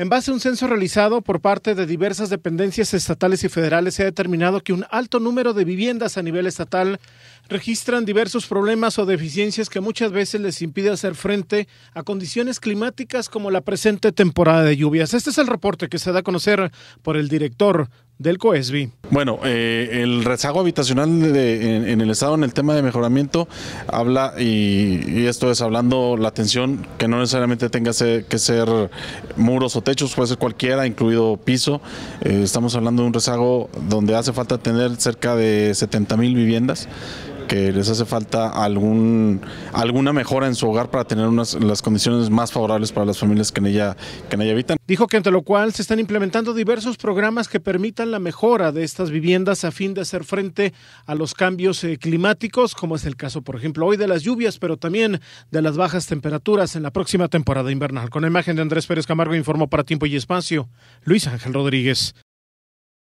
En base a un censo realizado por parte de diversas dependencias estatales y federales, se ha determinado que un alto número de viviendas a nivel estatal registran diversos problemas o deficiencias que muchas veces les impide hacer frente a condiciones climáticas como la presente temporada de lluvias. Este es el reporte que se da a conocer por el director del COESBI. Bueno, eh, el rezago habitacional en, el Estado en el tema de mejoramiento habla, y, esto es hablando la atención, que no necesariamente tenga que ser muros o techos, puede ser cualquiera, incluido piso. Eh, estamos hablando de un rezago donde hace falta tener cerca de 70 mil viviendas que les hace falta algún, alguna mejora en su hogar para tener unas, las condiciones más favorables para las familias que en, ella, que habitan. Dijo que ante lo cual se están implementando diversos programas que permitan la mejora de estas viviendas a fin de hacer frente a los cambios eh, climáticos, como es el caso, por ejemplo, hoy de las lluvias, pero también de las bajas temperaturas en la próxima temporada invernal. Con la imagen de Andrés Pérez Camargo informó para Tiempo y Espacio Luis Ángel Rodríguez.